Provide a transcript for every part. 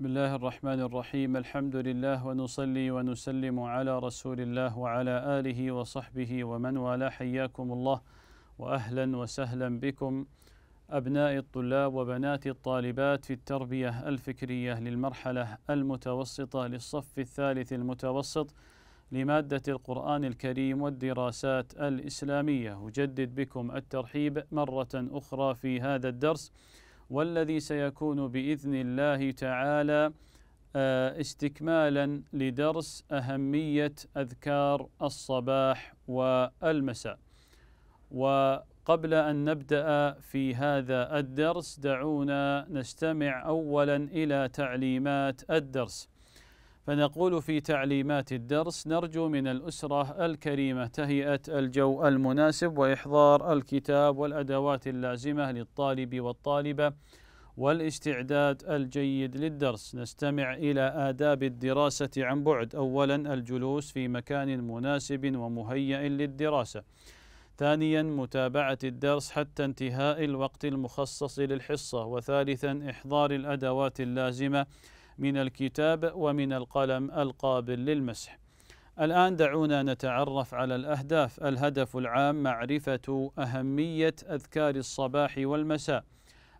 بسم الله الرحمن الرحيم الحمد لله ونصلي ونسلم على رسول الله وعلى آله وصحبه ومن والاه حياكم الله وأهلا وسهلا بكم أبناء الطلاب وبنات الطالبات في التربية الفكرية للمرحلة المتوسطة للصف الثالث المتوسط لمادة القرآن الكريم والدراسات الإسلامية أجدد بكم الترحيب مرة أخرى في هذا الدرس والذي سيكون باذن الله تعالى آه، استكمالا لدرس اهميه اذكار الصباح والمساء وقبل ان نبدا في هذا الدرس دعونا نستمع اولا الى تعليمات الدرس فنقول في تعليمات الدرس نرجو من الأسرة الكريمة تهيئة الجو المناسب وإحضار الكتاب والأدوات اللازمة للطالب والطالبة والاستعداد الجيد للدرس نستمع إلى آداب الدراسة عن بعد أولا الجلوس في مكان مناسب ومهيئ للدراسة ثانيا متابعة الدرس حتى انتهاء الوقت المخصص للحصة وثالثا إحضار الأدوات اللازمة من الكتاب ومن القلم القابل للمسح الآن دعونا نتعرف على الأهداف الهدف العام معرفة أهمية أذكار الصباح والمساء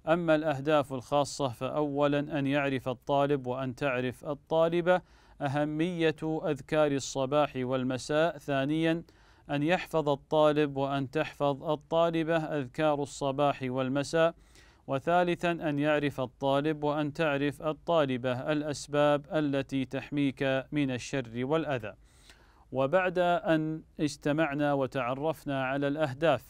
أما الأهداف الخاصة فأولا أن يعرف الطالب وأن تعرف الطالبة أهمية أذكار الصباح والمساء ثانيا أن يحفظ الطالب وأن تحفظ الطالبة أذكار الصباح والمساء وثالثا أن يعرف الطالب وأن تعرف الطالبة الأسباب التي تحميك من الشر والأذى وبعد أن اجتمعنا وتعرفنا على الأهداف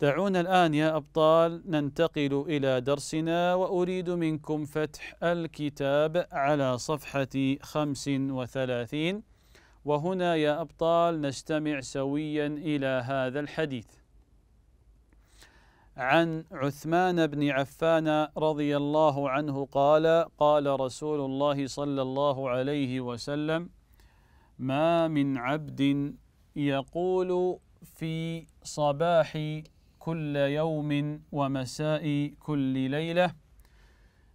دعونا الآن يا أبطال ننتقل إلى درسنا وأريد منكم فتح الكتاب على صفحة 35 وهنا يا أبطال نستمع سويا إلى هذا الحديث عن عثمان بن عفان رضي الله عنه قال قال رسول الله صلى الله عليه وسلم ما من عبد يقول في صباح كل يوم ومساء كل ليله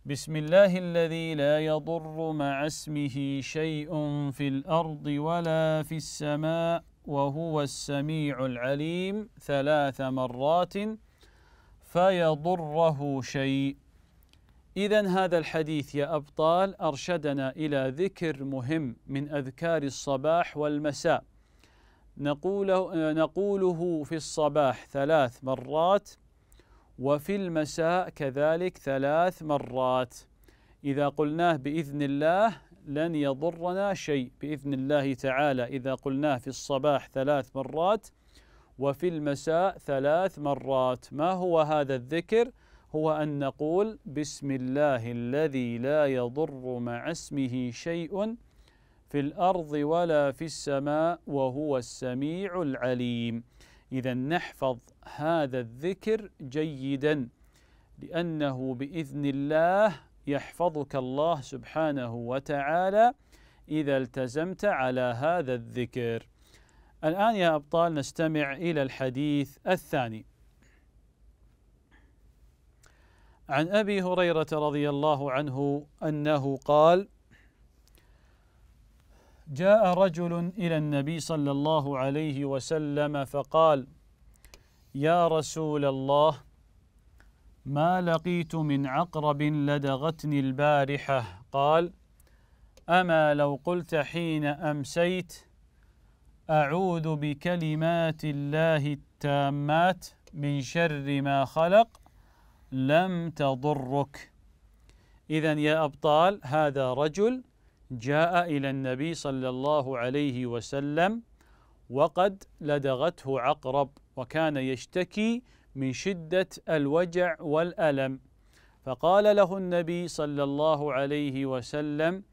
بسم الله الذي لا يضر مع اسمه شيء في الارض ولا في السماء وهو السميع العليم ثلاث مرات فيضره شيء إذا هذا الحديث يا أبطال أرشدنا إلى ذكر مهم من أذكار الصباح والمساء نقوله, نقوله في الصباح ثلاث مرات وفي المساء كذلك ثلاث مرات إذا قلناه بإذن الله لن يضرنا شيء بإذن الله تعالى إذا قلناه في الصباح ثلاث مرات وفي المساء ثلاث مرات ما هو هذا الذكر هو أن نقول بسم الله الذي لا يضر مع اسمه شيء في الأرض ولا في السماء وهو السميع العليم إذا نحفظ هذا الذكر جيدا لأنه بإذن الله يحفظك الله سبحانه وتعالى إذا التزمت على هذا الذكر الآن يا أبطال نستمع إلى الحديث الثاني عن أبي هريرة رضي الله عنه أنه قال جاء رجل إلى النبي صلى الله عليه وسلم فقال يا رسول الله ما لقيت من عقرب لدغتني البارحة قال أما لو قلت حين أمسيت أعوذ بكلمات الله التامات من شر ما خلق لم تضرك إذا يا أبطال هذا رجل جاء إلى النبي صلى الله عليه وسلم وقد لدغته عقرب وكان يشتكي من شدة الوجع والألم فقال له النبي صلى الله عليه وسلم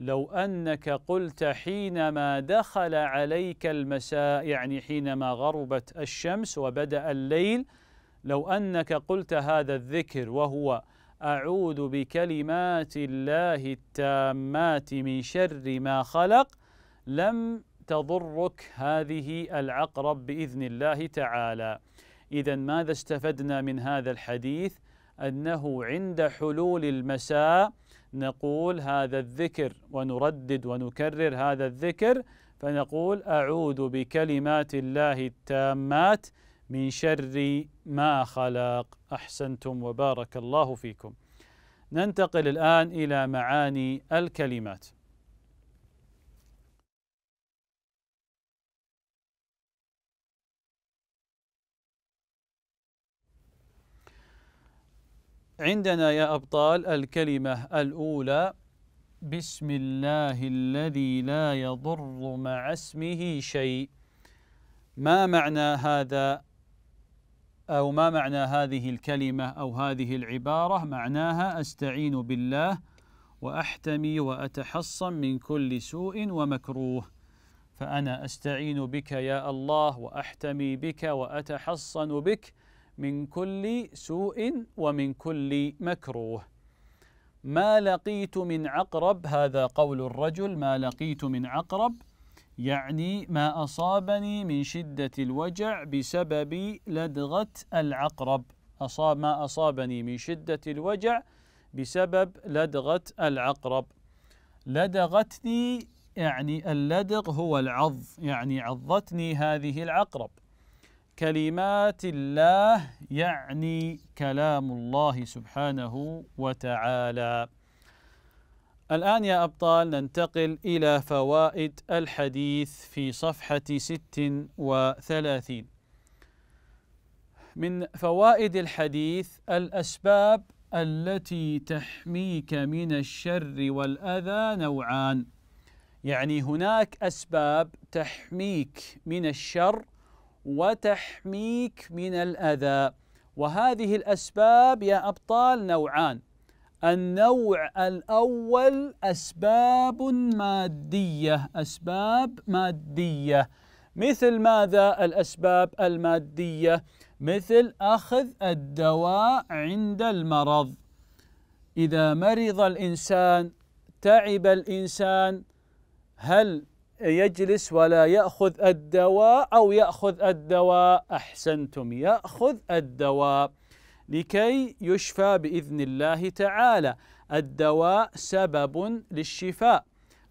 لو أنك قلت حينما دخل عليك المساء يعني حينما غربت الشمس وبدأ الليل لو أنك قلت هذا الذكر وهو أعوذ بكلمات الله التامات من شر ما خلق لم تضرك هذه العقرب بإذن الله تعالى إذا ماذا استفدنا من هذا الحديث؟ أنه عند حلول المساء نقول هذا الذكر ونردد ونكرر هذا الذكر فنقول أعوذ بكلمات الله التامات من شر ما خلق أحسنتم وبارك الله فيكم ننتقل الآن إلى معاني الكلمات عندنا يا أبطال الكلمة الأولى بسم الله الذي لا يضر مع اسمه شيء ما معنى هذا أو ما معنى هذه الكلمة أو هذه العبارة معناها أستعين بالله وأحتمي وأتحصن من كل سوء ومكروه فأنا أستعين بك يا الله وأحتمي بك وأتحصن بك من كل سوء ومن كل مكروه ما لقيت من عقرب هذا قول الرجل ما لقيت من عقرب يعني ما أصابني من شدة الوجع بسبب لدغة العقرب أصاب ما أصابني من شدة الوجع بسبب لدغة العقرب لدغتني يعني اللدغ هو العض يعني عضتني هذه العقرب كلمات الله يعني كلام الله سبحانه وتعالى الآن يا أبطال ننتقل إلى فوائد الحديث في صفحة ست وثلاثين من فوائد الحديث الأسباب التي تحميك من الشر والأذى نوعان يعني هناك أسباب تحميك من الشر وتحميك من الأذى وهذه الأسباب يا أبطال نوعان النوع الأول أسباب مادية أسباب مادية مثل ماذا الأسباب المادية مثل أخذ الدواء عند المرض إذا مرض الإنسان تعب الإنسان هل يجلس ولا يأخذ الدواء أو يأخذ الدواء أحسنتم يأخذ الدواء لكي يشفى بإذن الله تعالى الدواء سبب للشفاء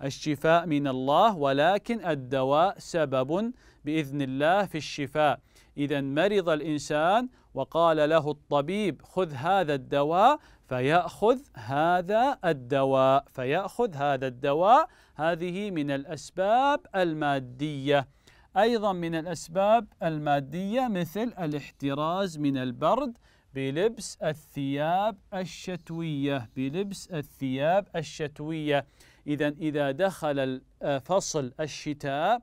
الشفاء من الله ولكن الدواء سبب بإذن الله في الشفاء إذا مرض الإنسان وقال له الطبيب خذ هذا الدواء فيأخذ هذا الدواء فيأخذ هذا الدواء هذه من الأسباب المادية أيضا من الأسباب المادية مثل الاحتراز من البرد بلبس الثياب الشتوية بلبس الثياب الشتوية إذا إذا دخل آه، فصل الشتاء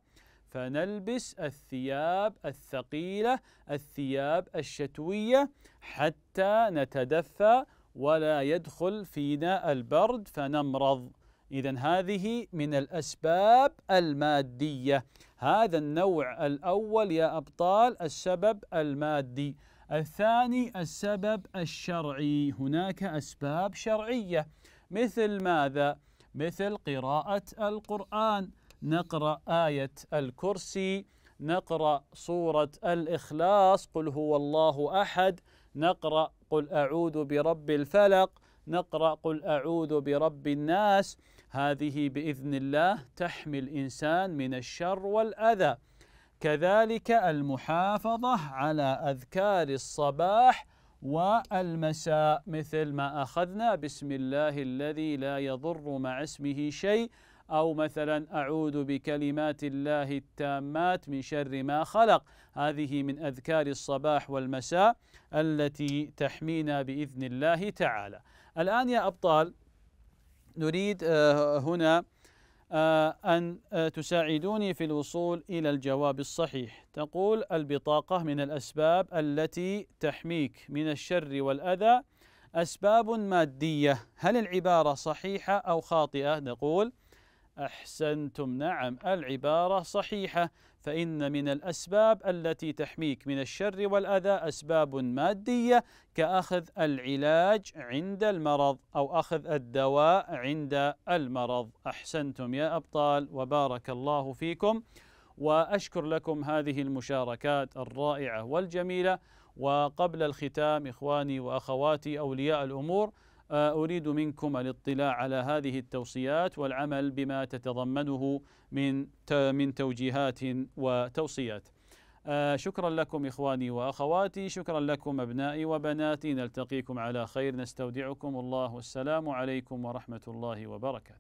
فنلبس الثياب الثقيلة الثياب الشتوية حتى نتدفى ولا يدخل فينا البرد فنمرض إذا هذه من الأسباب المادية هذا النوع الأول يا أبطال السبب المادي الثاني السبب الشرعي هناك أسباب شرعية مثل ماذا؟ مثل قراءة القرآن نقرأ آية الكرسي نقرأ سورة الإخلاص قل هو الله أحد نقرأ قل أعوذ برب الفلق نقرأ قل أعوذ برب الناس هذه بإذن الله تحمي الإنسان من الشر والأذى كذلك المحافظة على أذكار الصباح والمساء مثل ما أخذنا بسم الله الذي لا يضر مع اسمه شيء أو مثلا أعوذ بكلمات الله التامات من شر ما خلق هذه من أذكار الصباح والمساء التي تحمينا بإذن الله تعالى الآن يا أبطال نريد آه، هنا آه، أن آه، تساعدوني في الوصول إلى الجواب الصحيح تقول البطاقة من الأسباب التي تحميك من الشر والأذى أسباب مادية هل العبارة صحيحة أو خاطئة نقول أحسنتم نعم العبارة صحيحة فإن من الأسباب التي تحميك من الشر والأذى أسباب مادية كأخذ العلاج عند المرض أو أخذ الدواء عند المرض أحسنتم يا أبطال وبارك الله فيكم وأشكر لكم هذه المشاركات الرائعة والجميلة وقبل الختام إخواني وأخواتي أولياء الأمور أريد منكم الاطلاع على هذه التوصيات والعمل بما تتضمنه من من توجيهات وتوصيات. آه، شكرا لكم إخواني وأخواتي شكرا لكم أبنائي وبناتي نلتقيكم على خير نستودعكم الله والسلام عليكم ورحمة الله وبركاته